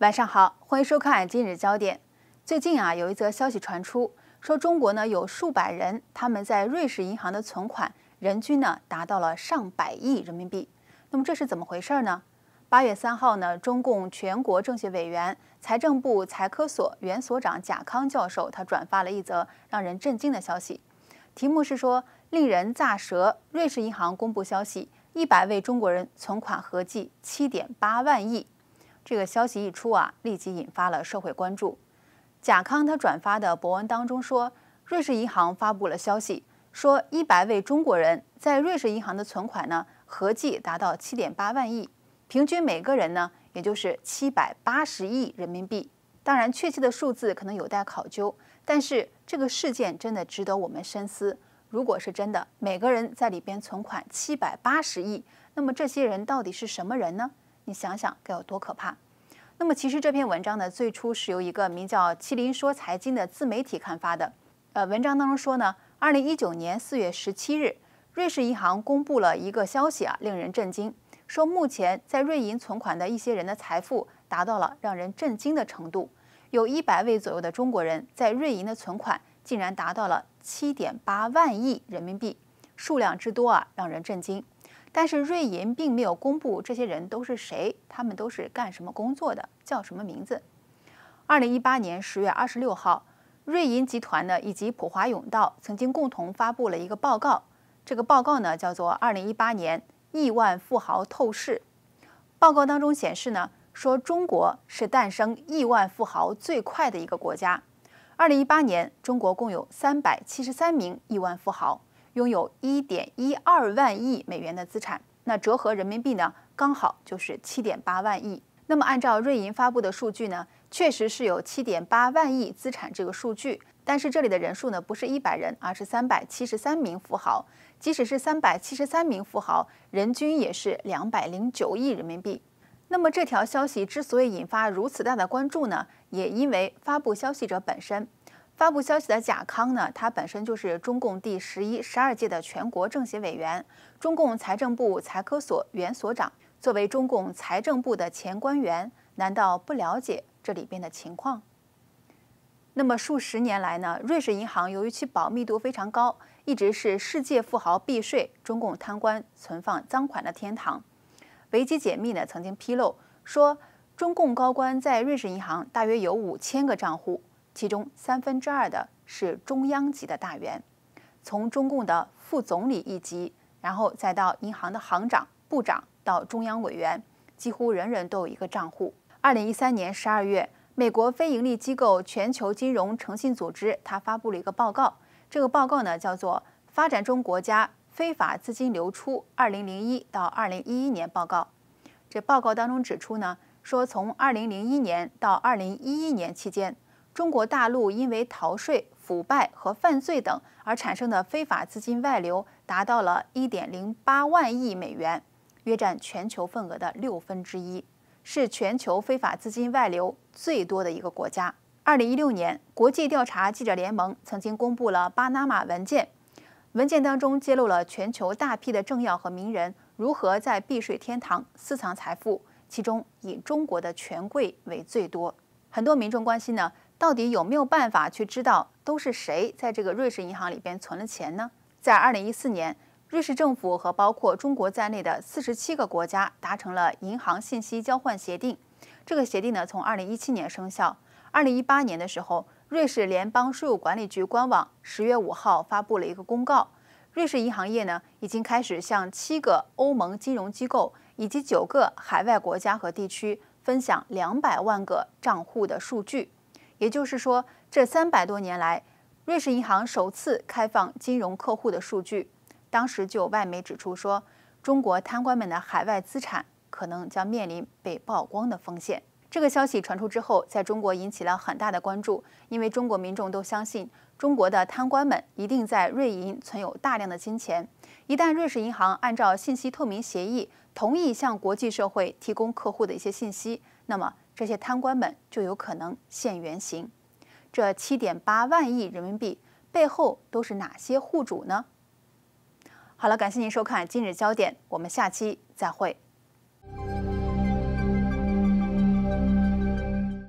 晚上好，欢迎收看今日焦点。最近啊，有一则消息传出，说中国呢有数百人，他们在瑞士银行的存款人均呢达到了上百亿人民币。那么这是怎么回事呢？八月三号呢，中共全国政协委员、财政部财科所原所长贾康教授他转发了一则让人震惊的消息，题目是说：“令人咋舌，瑞士银行公布消息，一百位中国人存款合计七点八万亿。”这个消息一出啊，立即引发了社会关注。贾康他转发的博文当中说，瑞士银行发布了消息，说一百位中国人在瑞士银行的存款呢，合计达到七点八万亿，平均每个人呢，也就是七百八十亿人民币。当然，确切的数字可能有待考究，但是这个事件真的值得我们深思。如果是真的，每个人在里边存款七百八十亿，那么这些人到底是什么人呢？你想想该有多可怕！那么其实这篇文章呢，最初是由一个名叫“麒麟说财经”的自媒体刊发的。呃，文章当中说呢，二零一九年四月十七日，瑞士银行公布了一个消息啊，令人震惊，说目前在瑞银存款的一些人的财富达到了让人震惊的程度，有一百位左右的中国人在瑞银的存款竟然达到了七点八万亿人民币，数量之多啊，让人震惊。但是瑞银并没有公布这些人都是谁，他们都是干什么工作的，叫什么名字。二零一八年十月二十六号，瑞银集团呢以及普华永道曾经共同发布了一个报告，这个报告呢叫做《二零一八年亿万富豪透视》。报告当中显示呢，说中国是诞生亿万富豪最快的一个国家。二零一八年，中国共有三百七十三名亿万富豪。拥有一点一二万亿美元的资产，那折合人民币呢，刚好就是七点八万亿。那么按照瑞银发布的数据呢，确实是有七点八万亿资产这个数据，但是这里的人数呢，不是一百人，而是三百七十三名富豪。即使是三百七十三名富豪，人均也是两百零九亿人民币。那么这条消息之所以引发如此大的关注呢，也因为发布消息者本身。发布消息的贾康呢，他本身就是中共第十一、十二届的全国政协委员，中共财政部财科所原所长。作为中共财政部的前官员，难道不了解这里边的情况？那么数十年来呢，瑞士银行由于其保密度非常高，一直是世界富豪避税、中共贪官存放赃款的天堂。维基解密呢曾经披露说，中共高官在瑞士银行大约有五千个账户。其中三分之二的是中央级的大员，从中共的副总理一级，然后再到银行的行长、部长，到中央委员，几乎人人都有一个账户。二零一三年十二月，美国非盈利机构全球金融诚信组织，它发布了一个报告，这个报告呢叫做《发展中国家非法资金流出：二零零一到二零一一年报告》。这报告当中指出呢，说从二零零一年到二零一一年期间。中国大陆因为逃税、腐败和犯罪等而产生的非法资金外流达到了1.08万亿美元，约占全球份额的六分之一，是全球非法资金外流最多的一个国家。2016年，国际调查记者联盟曾经公布了巴拿马文件，文件当中揭露了全球大批的政要和名人如何在避税天堂私藏财富，其中以中国的权贵为最多。很多民众关心呢，到底有没有办法去知道都是谁在这个瑞士银行里边存了钱呢？在二零一四年，瑞士政府和包括中国在内的四十七个国家达成了银行信息交换协定。这个协定呢，从二零一七年生效。二零一八年的时候，瑞士联邦税务管理局官网十月五号发布了一个公告，瑞士银行业呢已经开始向七个欧盟金融机构。以及九个海外国家和地区分享两百万个账户的数据，也就是说，这三百多年来，瑞士银行首次开放金融客户的数据。当时就有外媒指出说，中国贪官们的海外资产可能将面临被曝光的风险。这个消息传出之后，在中国引起了很大的关注，因为中国民众都相信中国的贪官们一定在瑞银存有大量的金钱。一旦瑞士银行按照信息透明协议同意向国际社会提供客户的一些信息，那么这些贪官们就有可能现原形。这七点八万亿人民币背后都是哪些户主呢？好了，感谢您收看今日焦点，我们下期再会。